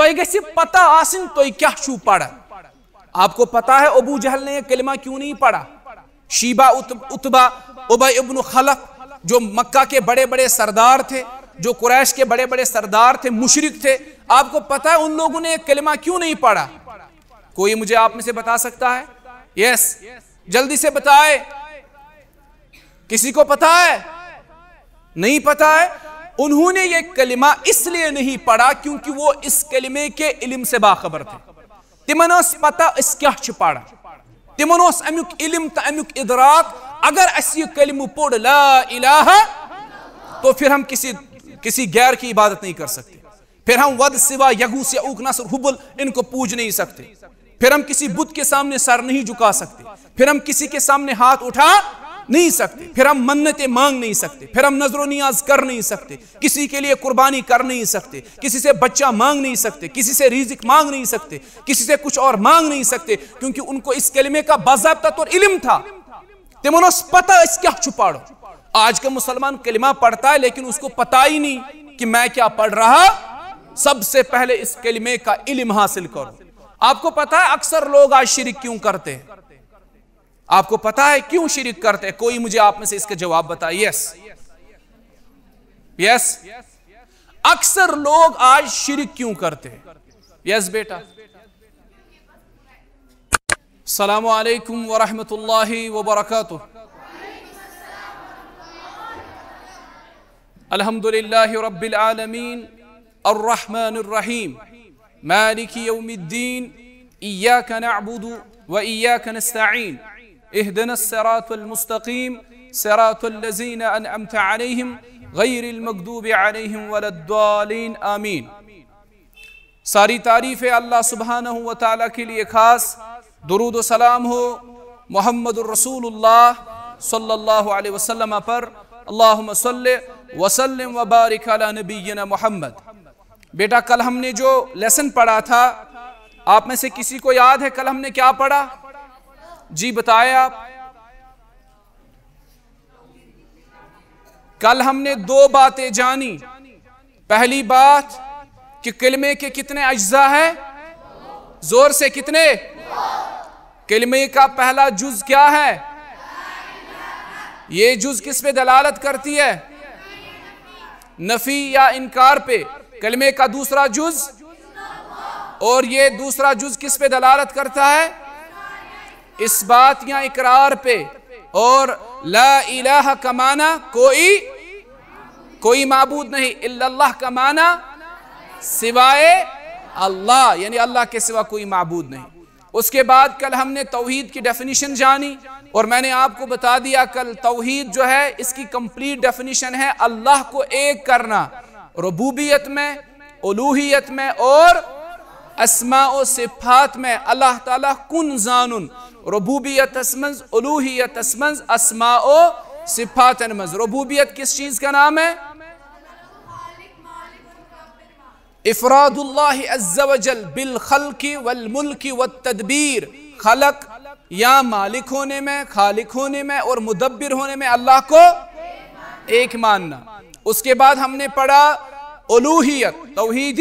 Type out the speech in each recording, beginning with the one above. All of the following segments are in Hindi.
तो गि पता आसन तुम तो क्या पढ़ा आपको पता है अबू जहल ने यह कलमा क्यों नहीं पढ़ा शीबा उतबा उबा इब्न खलफ जो मक्का के बड़े बड़े सरदार थे जो कुरैश के बड़े बड़े सरदार थे मुशरक थे आपको पता है उन लोगों ने यह कलमा क्यों नहीं पढ़ा कोई मुझे आप में से बता सकता है यस जल्दी से बताए किसी को पता है नहीं पता है उन्होंने ये कलिमा इसलिए नहीं पढ़ा क्योंकि वो इस कलिमे के इलम से बाखबर थे तिमन पता क्या पढ़ा तिमन अमुक इलम तो अमुक इदराक अगर अस ये कलिम पोड़ ला इलाहा तो फिर हम किसी किसी गैर की इबादत नहीं कर सकते फिर हम वद सिवा यगू या उक नसर हुबुल इनको पूज नहीं सकते फिर हम किसी बुद्ध के सामने सर नहीं झुका सकते फिर हम किसी के सामने हाथ उठा नहीं सकते फिर हम मन्नतें मांग नहीं सकते फिर हम नजर नियाज कर नहीं सकते किसी के लिए कुर्बानी कर नहीं सकते किसी से बच्चा मांग नहीं सकते किसी से रिजिक मांग नहीं सकते किसी से कुछ और मांग नहीं सकते क्योंकि उनको इस कलमे का बाजाबा तौर इलम था तिमन तो पता इस क्या छुपाड़ो आज का मुसलमान कलिमा पढ़ता है लेकिन उसको पता ही नहीं कि मैं क्या पढ़ रहा सबसे पहले इस कलिमे का इलम हासिल करो आपको पता है अक्सर लोग आज शिरक क्यों करते हैं आपको पता है क्यों शिरक करते हैं कोई मुझे आप में से इसका जवाब बताए यस यस अक्सर लोग आज शिरक क्यों करते हैं यस बेटा सलाम अलैकुम वरहमतुल्लाहि वबरकातुह अल्हम्दुलिल्लाहि रब्बिल आलमीन अर्रहमान अर्रहीम मालिक यौमिद्दीन इय्याक नअबुदु व इय्याक नस्ताईन اهدنا الصراط المستقيم صراط الذين أنعمت عليهم غير المغضوب عليهم ولا الضالين آمين सारी तारीफ़ अल्लाह सुबहान व ताली के लिए ख़ास दरुद सलाम हो मोहम्मद रसूलुल्लाह सल्लल्लाहु अलैहि पर अल्लाहुम्म सल्ले वसल्लम मोहम्मद बेटा कल हमने जो लेसन पढ़ा था आप में से किसी को याद है कल हमने क्या पढ़ा जी बताए आप कल हमने दो बातें जानी पहली बात कि कलमे के कितने अज्जा है जोर से कितने कलमे का पहला जुज क्या है ये जुज किस पे दलालत करती है नफी या इनकार पे कलमे का दूसरा जुज और ये दूसरा जुज किस पे दलालत करता है इस बात या इकरार पे और ला इलाह का माना कोई कोई मबूद नहीं इल्लल्लाह का माना सिवाय अल्लाह यानी अल्लाह के सिवा कोई मबूद नहीं उसके बाद कल हमने तोहहीद की डेफिनेशन जानी और मैंने आपको बता दिया कल तोहहीद जो है इसकी कंप्लीट डेफिनेशन है अल्लाह को एक करना रबूबियत में उलूहियत में और अस्मा सिफात में अल्लाह ताला कुन जानुन रबूबियत मज अलूहियतस मज अस्मा सिफात मज रबूबियत किस चीज़ का नाम है इफरादुल्लाजल वल वलमुल्कि व तदबीर खलक या मालिक होने में खालिक होने में और मुदब्बिर होने में अल्लाह को एक मानना उसके बाद हमने पढ़ा उलूहियत तोहहीद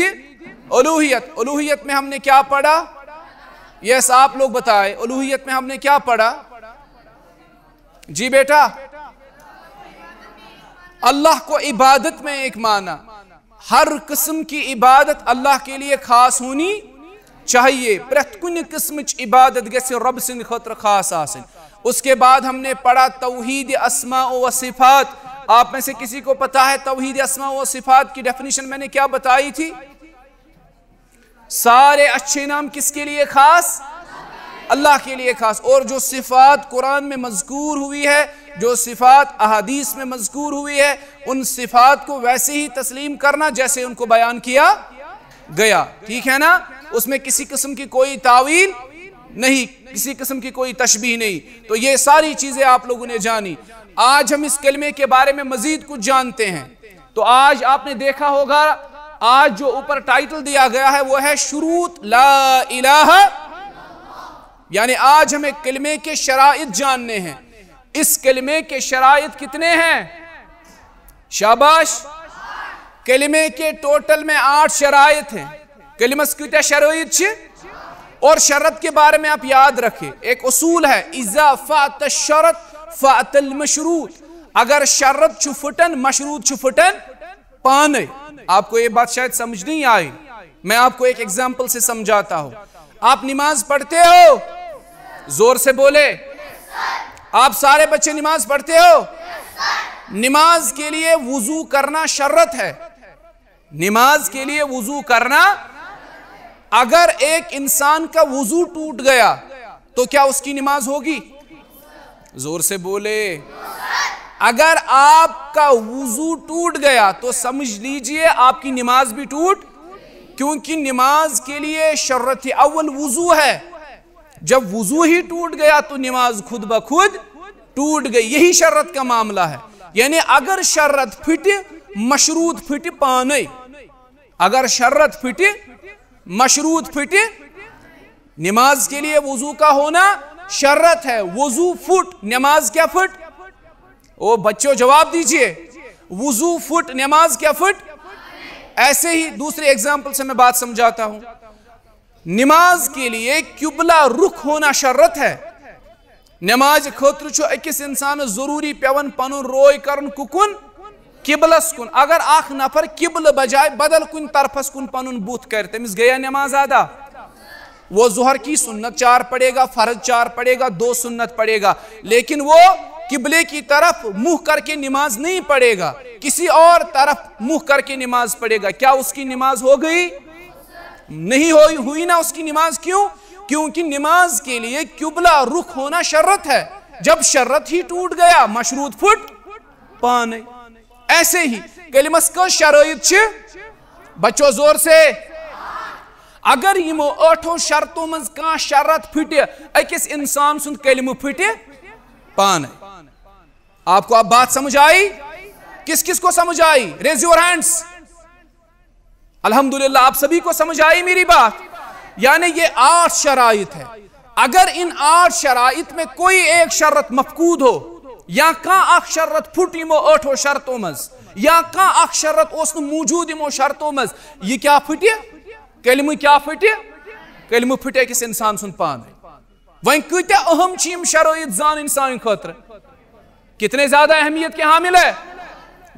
अलूहियत अलूहियत में हमने क्या पढ़ा यस आप लोग बताए अलूहियत में हमने क्या पढ़ा जी बेटा अल्लाह को इबादत में एक माना हर किस्म की इबादत अल्लाह के लिए खास होनी चाहिए प्रत कुन किस्म इबादत गैसे रब सिंह खतर खास आसन उसके बाद हमने पढ़ा तोहद असमा व सिफात आप में से किसी को पता है तोहद असमा व सिफात की डेफिनेशन मैंने क्या बताई थी सारे अच्छे नाम किसके लिए खास अल्लाह के लिए खास और जो सिफात कुरान में मजकूर हुई है जो सिफात अहादीस में मजकूर हुई है उन सिफात को वैसे ही तस्लीम करना जैसे उनको बयान किया गया ठीक है ना उसमें किसी किस्म की कोई तावील नहीं किसी किस्म की कोई तशबी नहीं तो ये सारी चीज़ें आप लोगों ने जानी आज हम इस कलमे के बारे में मज़ीद कुछ जानते हैं तो आज आपने देखा होगा आज जो ऊपर टाइटल दिया गया है वो है शुरूत ला इलाह यानी आज हमें कलमे के शराइत जानने हैं इस कलमे के शराइत कितने हैं शाबाश कलमे के टोटल में आठ शराइत हैं कलमस क्या शराइत और शरत के बारे में आप याद रखें एक उसूल है इजा फात शरत फातल मशरूत अगर शरत छुफुटन मशरूत छुफुटन पान आपको ये बात शायद समझ नहीं आई मैं आपको एक एग्जाम्पल से समझाता हूं आप नमाज पढ़ते हो जोर से बोले आप सारे बच्चे नमाज पढ़ते हो नमाज के लिए वजू करना शर्त है नमाज के लिए वजू करना अगर एक इंसान का वजू टूट गया तो क्या उसकी नमाज होगी जोर से बोले अगर आपका वजू टूट गया तो समझ लीजिए आपकी नमाज भी टूट क्योंकि नमाज के लिए शर्रत अव्वल वजू है जब वजू ही टूट गया तो नमाज खुद ब खुद टूट गई यही शर्रत का मामला है यानी अगर शर्रत फिट मशरूत फिट पान अगर शर्रत फिट मशरूत फिट नमाज के लिए वजू का होना शर्रत है वजू फुट नमाज क्या फुट ओ बच्चों जवाब दीजिए वजू फुट नमाज क्या फुट ऐसे ही दूसरे एग्जाम्पल से मैं बात समझाता हूं नमाज के लिए क्युबला रुख होना शरत है नमाज खतर अकिस इंसान जरूरी पेवन पन रोय कर कुकुन किबलस कुन अगर आख नफर किबल बजाय बदल कुन तरफस कुन पन बुथ कर तमिस गया नमाज अदा वो जहर की सुन्नत चार पड़ेगा फर्ज चार पड़ेगा दो सुन्नत पड़ेगा लेकिन वो किबले की तरफ मुंह करके नमाज नहीं पड़ेगा किसी और तरफ मुंह करके नमाज पड़ेगा क्या उसकी नमाज हो गई नहीं हो हुई ना उसकी नमाज क्यों क्योंकि नमाज के लिए किबला रुख होना शर्त है जब शर्त ही टूट गया मशरूत फुट पान ऐसे ही कलमस कस शराइत बच्चों जोर से अगर यमो ठो शर्तों मज कह शरत फुट अकिस इंसान सुंद कलम फुट पान आपको अब आप बात समझ आई किस किस को समझ आई रेज योर हैंड्स अल्हम्दुलिल्लाह आप सभी को समझ आई मेरी बात यानी ये आठ शराइत है अगर इन आठ शराइत में कोई एक शर्त मफकूद हो या का अख शर्त फुट इमो अठो शर्तों मज या का अख शर्त ओस मौजूद इमो शर्तों मज ये क्या फुटे कलम क्या फुटे कलम फुटे किस इंसान सुन पान वह कत्या अहम शराइत जान इंसान खतरे कितने ज्यादा अहमियत के हामिल है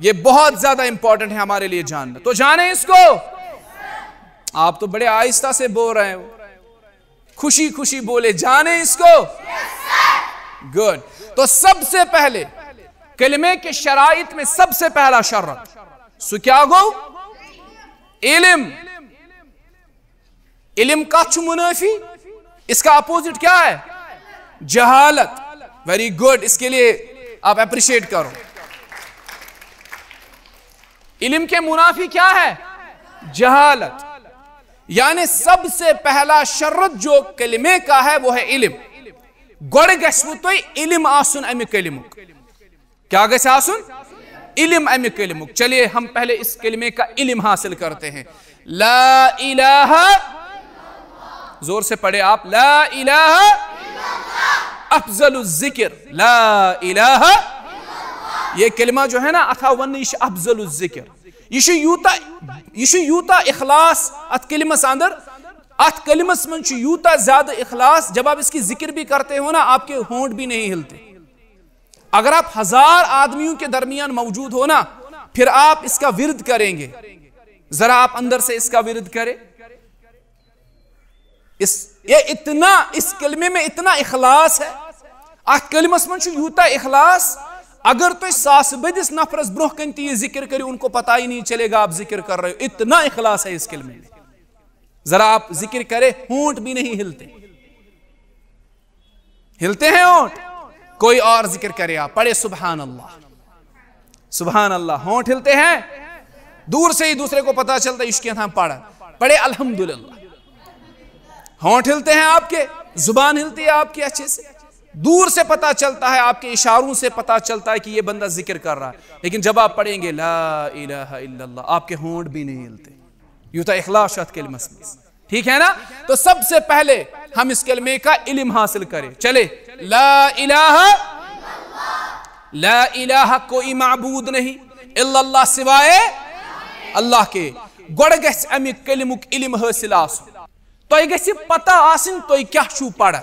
ये बहुत ज्यादा इंपॉर्टेंट है हमारे लिए जानना तो जाने इसको आप तो बड़े आहिस्ता से बोल रहे हो खुशी खुशी बोले जाने इसको गुड तो सबसे पहले कलमे के शराइत में सबसे पहला शर्त सुक्यागो इलम इलम का छु मुनाफी इसका अपोजिट क्या है जहालत वेरी गुड इसके लिए आप अप्रिशिएट करो इलम के मुनाफी क्या है जहालत यानी सबसे पहला शर्त जो कलमे का है वो है इलम गोड़ गु तो इलम आसन अमि कलम क्या गसन इलम अमि कलम चलिए हम पहले इस कलमे का इलम हासिल करते हैं ला इलाहा जोर से पढ़े आप ला इलाहा अफजल जिक्र ला ये कलमा जो है ना अथा वन यह अफजल जिक्र यह यूत यह यूता अत कलमस अंदर अत कलमस मन यूत ज्यादा अखलास जब आप इसकी जिक्र भी करते हो ना आपके होंठ भी नहीं हिलते अगर आप हजार आदमियों के दरमियान मौजूद हो ना फिर आप इसका विरद करेंगे जरा आप अंदर से इसका विरद करें इस ये इतना इस कलमे में इतना इखलास है अत कलमस मन यूत इखलास अगर तुम तो सास बदिस नफरस ब्रोह कन ती जिक्र करो उनको पता ही नहीं चलेगा आप जिक्र कर रहे हो इतना इखलास है इस कलमे में जरा आप जिक्र करें ऊंट भी नहीं हिलते हिलते हैं होंठ कोई और जिक्र करे आप पढ़े सुबहान अल्लाह सुबहान अल्लाह होंठ हिलते हैं दूर से ही दूसरे को पता चलता है इश्क था पढ़ा पढ़े अल्हम्दुलिल्लाह होंठ हिलते हैं आपके जुबान हिलती है आपकी अच्छे से दूर से पता चलता है आपके इशारों से पता चलता है कि ये बंदा जिक्र कर रहा है लेकिन जब आप पढ़ेंगे ला इलाहा इल्लल्लाह आपके होंठ भी नहीं हिलते यूता तो अखलाश के ठीक है ना तो सबसे पहले हम इस कलमे का इल्म हासिल करें चले ला इलाहा ला इलाहा कोई मबूद नहीं इल्लल्लाह सिवाय अल्लाह के गोड़ गस अमि कलमुक इल्म हासिल आसू तो गि पता आसिन तुम क्या पड़ा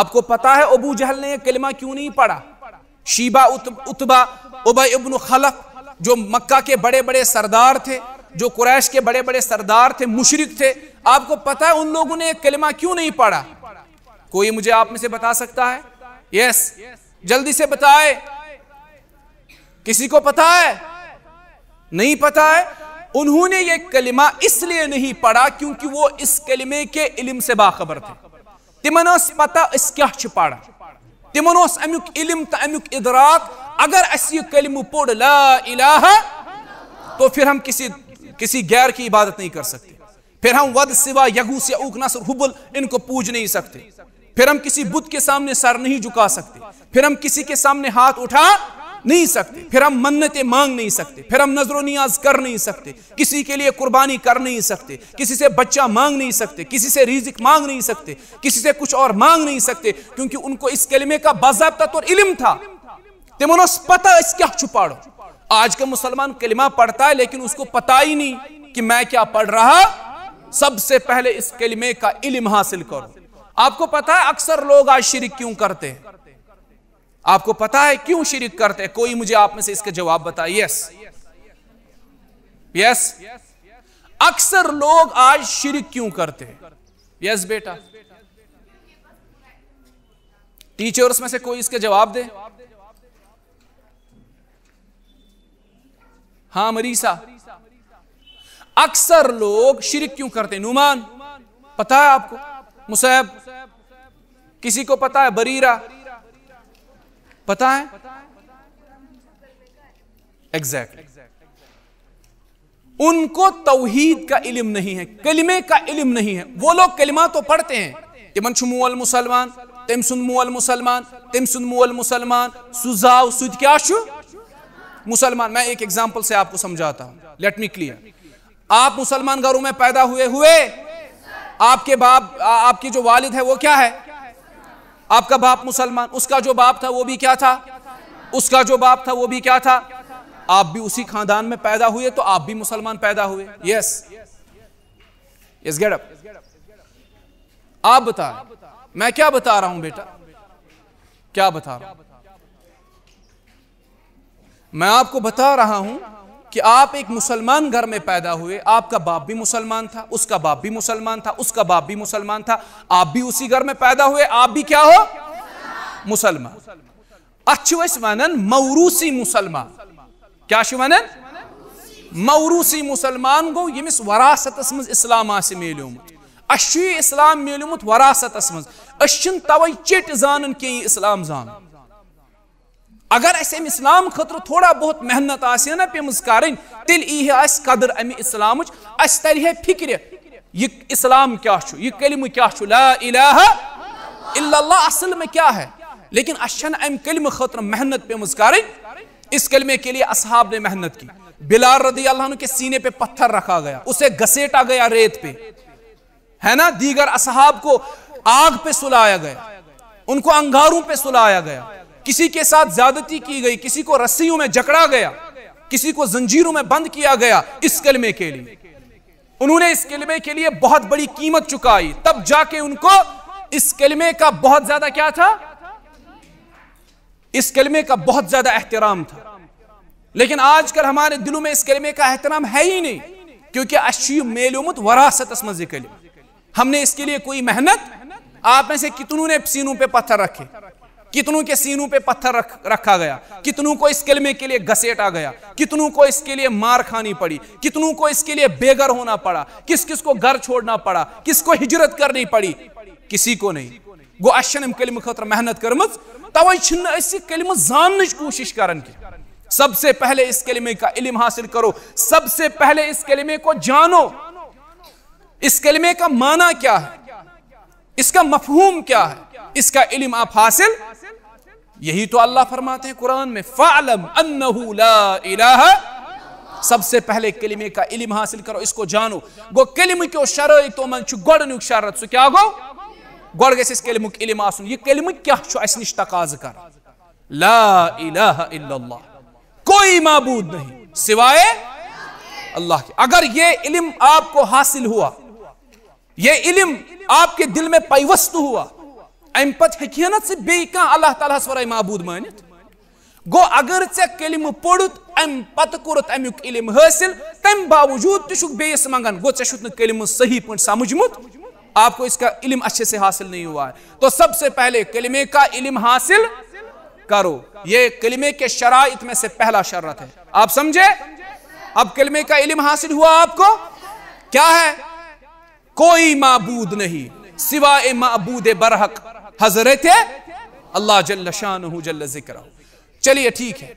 आपको पता है अबू जहल ने यह कलमा क्यों नहीं पढ़ा शीबा उतबा उबय इब्न खलफ जो मक्का के बड़े बड़े सरदार थे जो कुरैश के बड़े बड़े सरदार थे मुशरक थे आपको पता है उन लोगों ने कलमा क्यों नहीं पढ़ा कोई मुझे आप में से बता सकता है यस जल्दी से बताए किसी को पता है नहीं पता है उन्होंने ये कलिमा इसलिए नहीं पढ़ा क्योंकि वो इस कलिमे के इलम से बाखबर थे तिमन पता क्या पढ़ा तिमन अमुक इलम तो अमुक इदराक अगर अस ये कलिम पढ़ ला इलाहा तो फिर हम किसी किसी गैर की इबादत नहीं कर सकते फिर हम वद सिवा यगूस या उक नसर हुबुल इनको पूज नहीं सकते फिर हम किसी बुद्ध के सामने सर नहीं झुका सकते फिर हम किसी के सामने हाथ उठा नहीं सकते फिर हम मन्नतें मांग नहीं सकते फिर हम नजर नियाज कर नहीं सकते किसी के लिए कुर्बानी कर नहीं सकते किसी से बच्चा मांग नहीं सकते किसी से रिजिक मांग नहीं सकते किसी से कुछ और मांग नहीं सकते क्योंकि उनको इस कलमे का बाबा तौर इलम था तिमन तो पता इस क्या छुपाड़ो आज का मुसलमान कलिमा पढ़ता है लेकिन उसको पता ही नहीं कि मैं क्या पढ़ रहा सबसे पहले इस कलमे का इलम हासिल करो आपको पता है अक्सर लोग आज शिरक क्यों करते हैं आपको पता है क्यों शिरक करते हैं कोई मुझे आप में से इसका जवाब बताए यस यस अक्सर लोग आज शिरक क्यों करते हैं यस बेटा टीचर्स में से कोई इसके जवाब दे हाँ मरीसा अक्सर लोग शिरक क्यों करते हैं नुमान पता है आपको मुसैब किसी को पता है बरीरा पता है एग्जैक्ट उनको तोहहीद का इलम नहीं है कलमे का इलम नहीं है वो लोग कलिमा तो पढ़ते हैं तिमन मोल मुसलमान सुन मोल मुसलमान सुन मोल मुसलमान सुजाव सुद क्या मुसलमान मैं एक एग्जाम्पल से आपको समझाता हूं लेट मी क्लियर आप मुसलमान घरों में पैदा हुए हुए आपके बाप आपके जो वालिद है वो क्या है आपका बाप मुसलमान उसका जो बाप था वो भी क्या था उसका जो बाप था वो भी क्या था आप भी उसी खानदान में पैदा हुए तो आप भी मुसलमान पैदा हुए यस यस गेट अप आप बता मैं क्या बता रहा हूं बेटा क्या बता रहा हूं मैं आपको बता रहा हूं कि आप एक मुसलमान घर में पैदा हुए आपका बाप भी मुसलमान था उसका बाप भी मुसलमान था उसका बाप भी मुसलमान था आप भी उसी घर में पैदा हुए आप भी क्या हो मुसलमान अचुवनन मौरूसी मुसलमान क्या शिवनन मौरूसी मुसलमान गो ये वरासत मज इस्लाम मेलमुत अश इस्लाम मिलोमुत वरासत मज अ तवे चिट जान कह इस्लाम जान अगर अम इस्लाम खतर थोड़ा बहुत मेहनत आना पेम कर तेल यी कदर अमि इस्लाम तरह फिक्र यह इस्लाम क्या यह कलम क्या लाला असल में क्या है लेकिन अच्छा अम कलम खतर मेहनत पेम कर इस कलमे के लिए असहाब ने मेहनत की बिलार रदी अल्लाह के सीने पे पत्थर रखा गया उसे घसेटा गया रेत पे है ना दीगर असहाब को आग पे सुलाया गया उनको अंगारों पे सुलाया गया किसी के साथ ज्यादती की गई किसी को रस्सियों में जकड़ा गया किसी को जंजीरों में बंद किया गया इस कलमे के लिए उन्होंने इस कलमे के लिए बहुत बड़ी कीमत चुकाई तब जाके उनको इस कलमे का बहुत ज्यादा क्या था इस कलमे का बहुत ज्यादा एहतराम था लेकिन आजकल हमारे दिलों में इस कलमे का एहतराम है ही नहीं क्योंकि अशी मेलोमुत वरासत मजे कलम हमने इसके लिए कोई मेहनत आप में से कितनों ने सीनों पे पत्थर रखे कितनों के सीनों पे पत्थर रख, रखा गया कितनों को इस कलमे के लिए घसेटा गया कितनों को इसके लिए मार खानी पड़ी कितनों को इसके लिए बेघर होना पड़ा किस किस को घर छोड़ना पड़ा किसको हिजरत करनी पड़ी किसी को नहीं गो अम कलम खतर मेहनत करम तवे कलम जानने की कोशिश कर सबसे पहले इस कलमे का इलम हासिल करो सबसे पहले इस कलमे को जानो इस कलमे का माना क्या है इसका मफहूम क्या है इसका इलम आप हासिल यही तो अल्लाह फरमाते हैं कुरान में फ़ालम अन्नहू सबसे पहले कलिमे का इलम हासिल करो इसको जानो गो कलिम क्यों शराय तो मन गोडन शरत सह क्या गो गोड गस कलिम इलम यह कलिम क्या नश तकाज कर ला इलाह इल्लल्लाह कोई मबूद नहीं सिवाय अल्लाह के अगर ये इलम आपको हासिल हुआ ये इलम आपके दिल में पैवस्त हुआ अम पकियन बेह अल्लाह ताल वराय मबूद मानित गो अगर ऐसे कलम पोड़ुत अम पत कोरुत अमुक इलम हासिल तम बावजूद तुक बेस मंगान गो ऐसे कलम सही पे समझमुत आपको इसका इलम अच्छे से हासिल नहीं हुआ है तो सबसे पहले कलमे का इलम हासिल करो ये कलमे के शराइत में से पहला शरत है आप समझे अब कलमे का इलम हासिल हुआ आपको क्या है कोई मबूद नहीं सिवाय मबूद बरहक हजरत अल्लाह जल्ल शाह जल्ल जिक्र चलिए ठीक है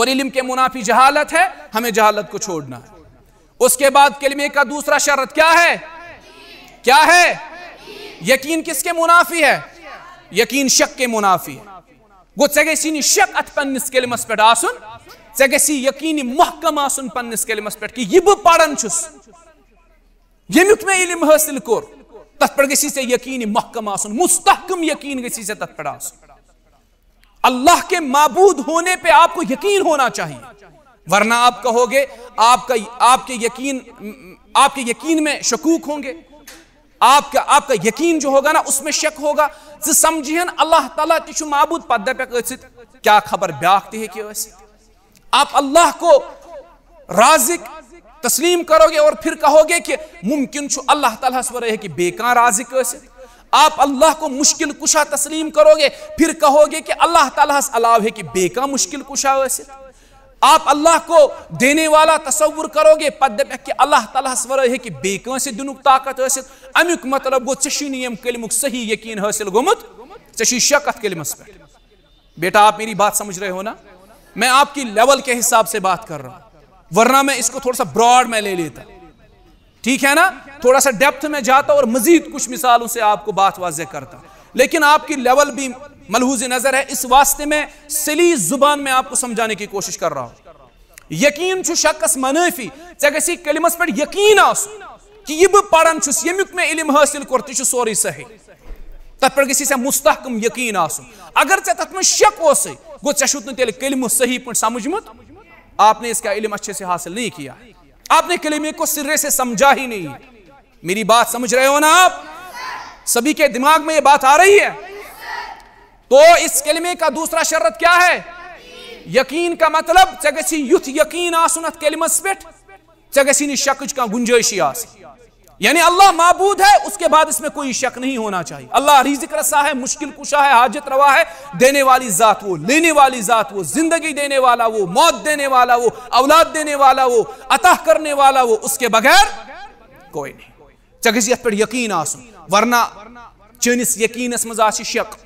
और इलम के मुनाफी जहालत है हमें जहालत को छोड़ना है उसके बाद कलमे का दूसरा शरत क्या है क्या है यकीन किसके मुनाफी है यकीन शक के मुनाफी है वो चगेसी शक अत पन्नस कलमस पे े चगेसी यकीन महकम पन्नस कलमस पे कि यह बह पढ़ान चुस यमुक मैं इलम हासिल कोर तथ पे गे यकीन महकम मुस्तकम यकीन गे तथ पे अल्लाह के मबूद होने पर आपको यकीन होना चाहिए वरना आप कहोगे आपका आपके यकीन आपके यकीन में शकूक होंगे आपका आपका यकीन जो होगा ना उसमें शक होगा जो तो समझिए अल्लाह ताला तुम मबूद पद पे क्या खबर ब्या तक आप अल्लाह को राजिक तस्लीम करोगे और फिर कहोगे कि मुमकिन छु अल्लाह तला वरह कि बेकार राजिक आप अल्लाह को मुश्किल कुशा तस्लीम करोगे फिर कहोगे कि अल्लाह तलास अलाव है कि बेका मुश्किल कुशा ऐसे आप अल्लाह को देने वाला तस्वुर करोगे पद दप कि अल्लाह तलास वर हे बेक दिन ताकत ऐसित अमुक मतलब गो ऐम कलम सही यकीन हासिल गोमुत ऐसी शक कलमस पे बेटा आप मेरी बात समझ रहे हो ना मैं आपकी लेवल के हिसाब से बात कर रहा हूँ वरना मैं इसको थोड़ा सा ब्रॉड में ले लेता ठीक है ना थोड़ा सा डेप्थ में जाता और मजीद कुछ मिसालों से आपको बात वाजह करता लेकिन आपकी लेवल भी मलहूज नजर है इस वास्ते में सिली जुबान में आपको समझाने की कोशिश कर रहा हूं यकीन शकस मनफी ऐ गि कलमस पे यकीन कि यह बह पढ़ान यमुक मे इलम हासिल कोर तो सोरे सही तथ पे गि मुस्तकम यकीन अगर ऐ तथ शक शक गो ऐ तेल सही पे समझमुत आपने इसका इलम अच्छे से हासिल नहीं किया आपने कलीमे को सिरे से समझा ही नहीं मेरी बात समझ रहे हो ना आप सभी के दिमाग में ये बात आ रही है तो इस कलमे का दूसरा शरत क्या है यकीन का मतलब चगसी युथ यकीन आसुनत कलमस पे चगसी शकुज का गुंजाइशी आसी यानी अल्लाह मबूद है उसके बाद इसमें कोई शक नहीं होना चाहिए अल्लाह रिजिक रसा है मुश्किल कुशा है हाजत रवा है देने वाली ज़ात वो लेने वाली ज़ात वो जिंदगी देने वाला वो मौत देने वाला वो औलाद देने वाला वो अतः करने वाला वो उसके बगैर कोई नहीं चगजियत पर यकीन आसु वरना चनिस यकीन मज शक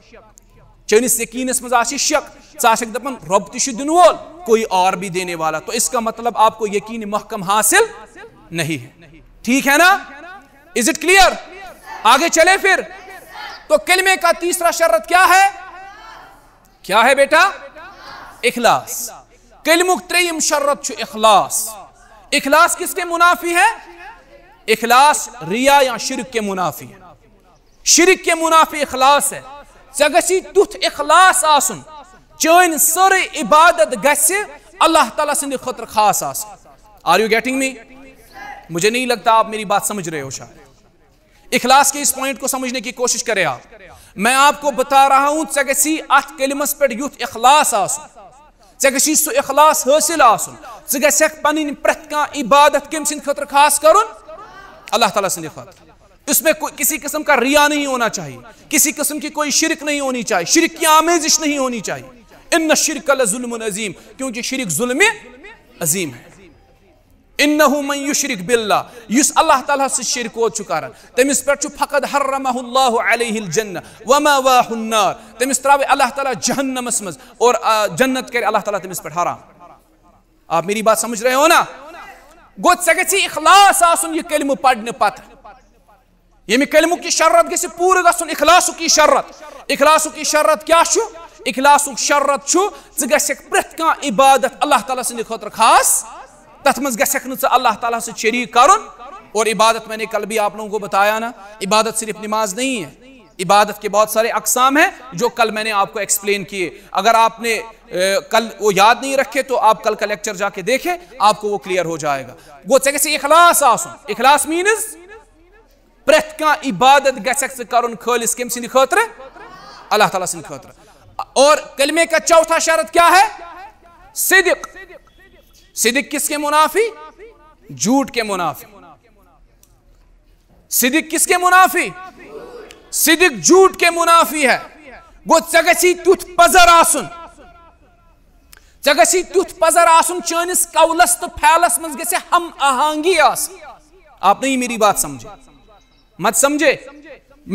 चनिस यकीनस मज शक चाशक दपन रब तिन वोल कोई और भी देने वाला तो इसका मतलब आपको यकीन महकम हासिल नहीं है ठीक है ना इज इट क्लियर आगे चले फिर तो किलमे का तीसरा शर्त क्या है क्या है बेटा इखलास किलमुख त्रयम शर्त इखलास इखलास किसके मुनाफी है इखलास रिया या शिरक के मुनाफी है शिरक के मुनाफी इखलास है जगसी तुथ इखलास आसुन चैन सारे इबादत गस अल्लाह ताला सिंद खतर खास आस आर यू गेटिंग मी मुझे नहीं लगता आप मेरी बात समझ रहे हो शायद इखलास के इस पॉइंट को समझने की कोशिश करें आप मैं आपको बता रहा हूं चगसी अथ कलमस पे युथ इखलास गी सु इखलास हासिल ऐख पन कह इबादत कम सद खास कर अल्लाह ताला सद इसमें किसी किस्म का रिया नहीं होना चाहिए किसी किस्म की कोई शिरक नहीं होनी चाहिए शिरक की आमेजिश नहीं होनी चाहिए इन शिरक जुल्म अजीम क्योंकि शिरक जुल्म अजीम है इन्नशरक बिल्ला अल्लाह ताला से शिरक वो चुकान तमिस पर चु फकद पे फ़कत हर्रमजन्न वमा नार तमिस तरावे अल्लाह ताला जहन्नमस मज और जन्नत कर अल्लाह ताला तमिस पर हराम आप मेरी बात समझ रहे हो ना गोत ऐ गि इखलास ये कलम पढ़ने पत मे कलम की शर्रत गसे पूरे गसुन इखलास की शर्रत इखलास की शर्रत क्या छु इखलास की छु ज़ गि प्रत का इबादत अल्लाह ताला से खतर खास तथ मज अल्लाह ताला से शरीक कर और इबादत मैंने कल भी आप लोगों को बताया ना इबादत सिर्फ नमाज नहीं है इबादत के बहुत सारे अकसाम हैं जो कल मैंने आपको एक्सप्लेन किए अगर आपने ए, कल वो याद नहीं रखे तो आप कल का लेक्चर जाके देखें आपको वो क्लियर हो जाएगा वो कैसे इखलास आसो इखलास मीनस प्रथ का इबादत गस कम सद खतर अल्लाह ताला सद खतर और कलमे का चौथा शरत क्या है सिदिक सिदिक किसके मुनाफी झूठ के मुनाफी सिदिक किसके मुनाफी सिदिक झूठ के मुनाफी है वो चगसी तुथ पजर आसुन चगसी तुथ पजर आसुन चानिस कौलस तो फैलस मज ग हम आहंगी आस आप नहीं मेरी बात समझे मत समझे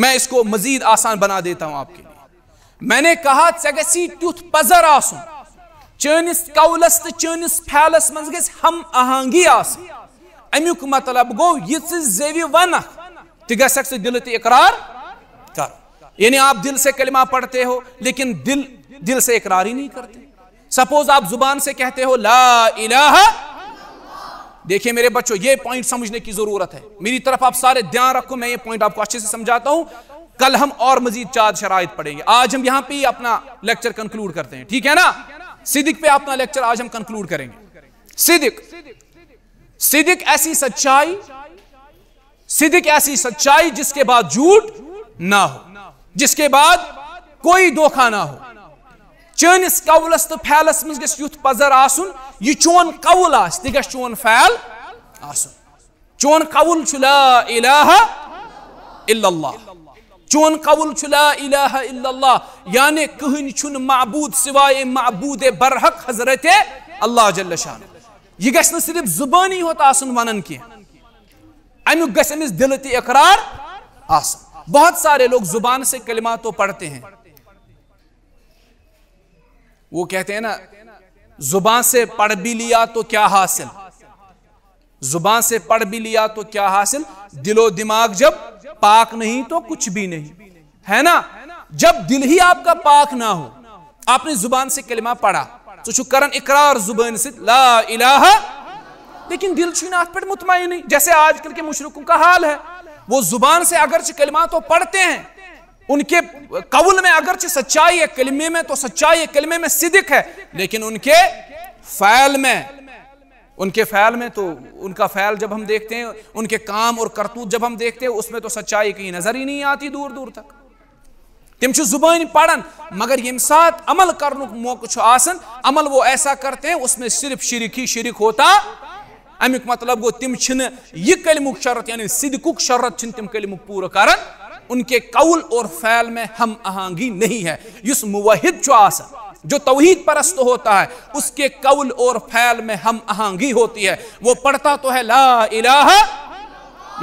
मैं इसको मजीद आसान बना देता हूं आपके लिए मैंने कहा चगसी तुथ पजर आसुन चनिस कौलस तो चनिस फैलस मज हम आहंगी अमुक मतलब गो यह जेवि वन तु गक दिल तकरार कर यानी आप दिल से कलमा पढ़ते हो लेकिन दिल दिल से इकरार ही नहीं करते सपोज आप जुबान से कहते हो ला इलाहा देखिए मेरे बच्चों ये पॉइंट समझने की जरूरत है मेरी तरफ आप सारे ध्यान रखो मैं ये पॉइंट आपको अच्छे से समझाता हूं कल हम और मजीद चार शराय पढ़ेंगे आज हम यहाँ पे अपना लेक्चर कंक्लूड करते हैं ठीक है ना सिदिक पे अपना लेक्चर आज हम कंक्लूड करेंगे सिदिक सिदिक ऐसी सच्चाई सिदिक ऐसी सच्चाई जिसके बाद झूठ ना हो जिसके बाद कोई धोखा ना हो चनिस कवलस तो फैलस मज यु पजर आसन यह चोन कवल आ चोन फैल आसन चोन कवल ला इलाहा इल्लल्लाह चोन कबुल ला यानी कहन चुन मबूद सिवाय मबूद बरहक हजरत अल्लाह यह गस सिर्फ जुबानी होत वन कह अमुक गमिस दिल तकरार बहुत सारे लोग जुबान से कलिमा तो पढ़ते हैं वो कहते हैं ना जुबान से पढ़ भी लिया तो क्या हासिल जुबान से पढ़ भी लिया तो क्या हासिल दिलो दिमाग जब पाक नहीं तो कुछ भी नहीं है ना जब दिल ही आपका पाक ना हो आपने जुबान से कलिमा पढ़ा तो छु इकरार जुबान से ला इलाहा लेकिन दिल छू ना पे मुतमिन जैसे आजकल के मुशरकों का हाल है वो जुबान से अगर कलिमा तो पढ़ते हैं उनके कबुल में अगरचे सच्चाई है कलमे में तो सच्चाई है कलमे में सिदिक है लेकिन उनके फैल में उनके फ़ैल में तो उनका फ़ैल जब हम देखते हैं उनके काम और करतूत जब हम देखते हैं उसमें तो सच्चाई कहीं नज़र ही नहीं आती दूर दूर तक तम जुबान पढ़ान मगर यम सात अमल कर मौक अमल वो ऐसा करते हैं उसमें सिर्फ शरिक ही शरिक होता अमिक मतलब गो तम यह कलम शरत यानी सिदकुक शरत तम कलम पूरा कर उनके कौल और फैल में हम आहंगी नहीं है इस मुवहिद जो तोहहीद परस्त होता है उसके कौल और फैल में हम आहंगी होती है वो पढ़ता तो है ला इला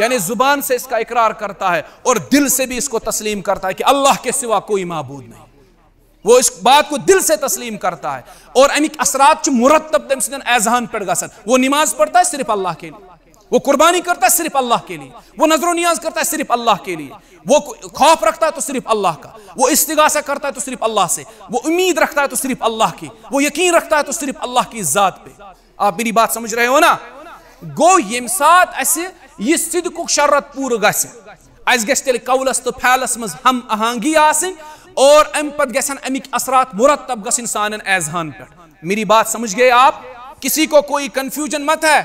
यानी जुबान से इसका इकरार करता है और दिल से भी इसको तस्लीम करता है कि अल्लाह के सिवा कोई महबूद नहीं वो इस बात को दिल से तस्लीम करता है और अमिक असरात मुरतब तम सजन ऐजहान पेड़ गसन वो नमाज पढ़ता है सिर्फ अल्लाह के लिए वो कुर्बानी करता है सिर्फ अल्लाह के लिए वो नजरों नियाज करता है सिर्फ अल्लाह के लिए वो खौफ रखता है तो सिर्फ अल्लाह का वो इस्तगासा करता है तो सिर्फ अल्लाह से वो उम्मीद रखता है तो सिर्फ अल्लाह की वो यकीन रखता है तो सिर्फ अल्लाह की ज़ात पे आप मेरी बात समझ रहे हो ना गो यम सात यह सिदक शरत पूर ग कौलस तो फैलस मज हम आहंगी आसन और अम पत गन अमिक असरात मुरतब गान सान एजहान पे मेरी बात समझ गए आप किसी को कोई कन्फ्यूजन मत है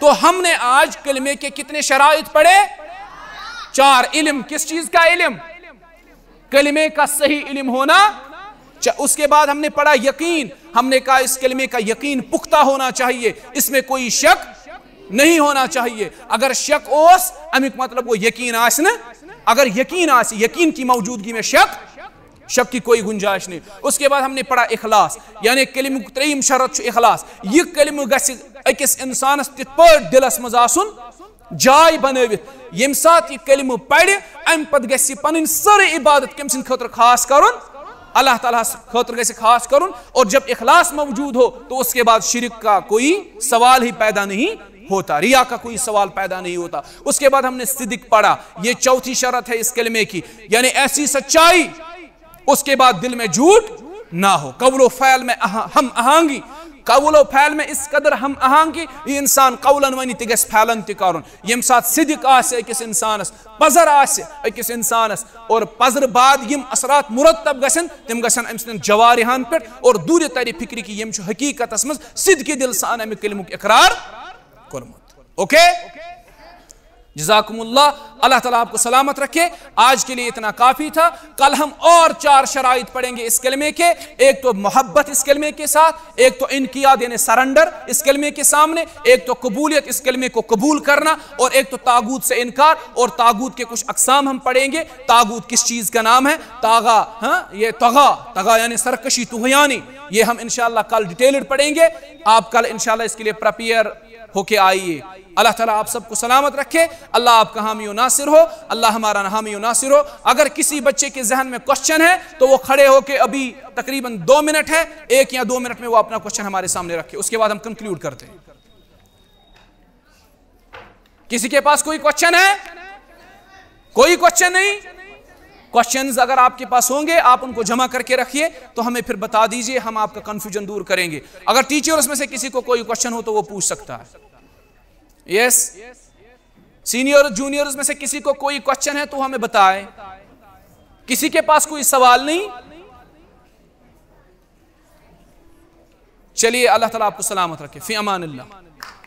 तो हमने आज कलमे के कितने शराइ पढ़े चार इलम किस चीज का इलम कलमे का सही इलम होना उसके बाद हमने पढ़ा यकीन हमने कहा इस कलमे का यकीन पुख्ता होना चाहिए इसमें कोई शक नहीं होना चाहिए अगर शक ओस अमिक मतलब वो यकीन आस न अगर यकीन आस यकीन की मौजूदगी में शक शक की कोई गुंजाइश नहीं उसके बाद हमने पढ़ा अखलास यानी कलम त्रीम शरत अखलास यह कलम गिस इंसान तथ प दिलस मजुन जाय बन ये कलम पढ़ अम पत पी सी इबादत कम सद खास कर अल्लाह ताला खतर गैसे खास कर और जब इखलास मौजूद हो तो उसके बाद शिरक का कोई सवाल ही पैदा नहीं होता रिया का कोई सवाल पैदा नहीं होता उसके बाद हमने सिदिक पढ़ा ये चौथी शरत है इस कलमे की यानी ऐसी सच्चाई उसके बाद दिल में झूठ ना हो कवल फैल में अहा, हम आहंगी कवल फैल में इस कदर हम आहंगी ये इंसान कौलन वन तह फैलन तरुन यम सात सदक आकस इंसानस पजर आकस इंसानस और पजर बाद असरा मुरतब ग तम ग अम जवारहान पे और दूर तारी फिक्र कि यम हकीकत मज सद दिल सान अमिक कलमुक इकरार कर्मुत ओके जजाकमल्ला अल्लाह ताला आपको सलामत रखे आज के लिए इतना काफ़ी था कल हम और चार शराइ पढ़ेंगे इस कलमे के एक तो मोहब्बत इस कलमे के साथ एक तो इनकिया देने सरेंडर इस कलमे के सामने एक तो कबूलियत इस कलमे को कबूल करना और एक तो तागूत से इनकार और तागूत के कुछ अकसाम हम पढ़ेंगे तागूत किस चीज़ का नाम है तागा हाँ ये तगा तगा यानी सरकशी तुहयानी ये हम इनशाला कल डिटेल पढ़ेंगे आप कल इनशाला इसके लिए प्रपेयर होके आइए अल्लाह ताला आप सबको सलामत रखे अल्लाह आपका हामी नासिर हो अल्लाह हमारा हामी नासिर हो अगर किसी बच्चे के जहन में क्वेश्चन है तो वो खड़े होकर अभी तकरीबन दो मिनट है एक या दो मिनट में वो अपना क्वेश्चन हमारे सामने रखे उसके बाद हम कंक्लूड करते हैं किसी के पास कोई क्वेश्चन है कोई क्वेश्चन नहीं क्वेश्चंस अगर आपके पास होंगे आप उनको जमा करके रखिए तो हमें फिर बता दीजिए हम आपका कंफ्यूजन दूर करेंगे अगर टीचर उसमें से किसी को कोई क्वेश्चन हो तो वो पूछ सकता है यस सीनियर और जूनियर में से किसी को कोई क्वेश्चन है तो हमें बताए किसी के पास कोई सवाल नहीं चलिए अल्लाह ताला आपको सलामत रखे फी अमान अल्लाह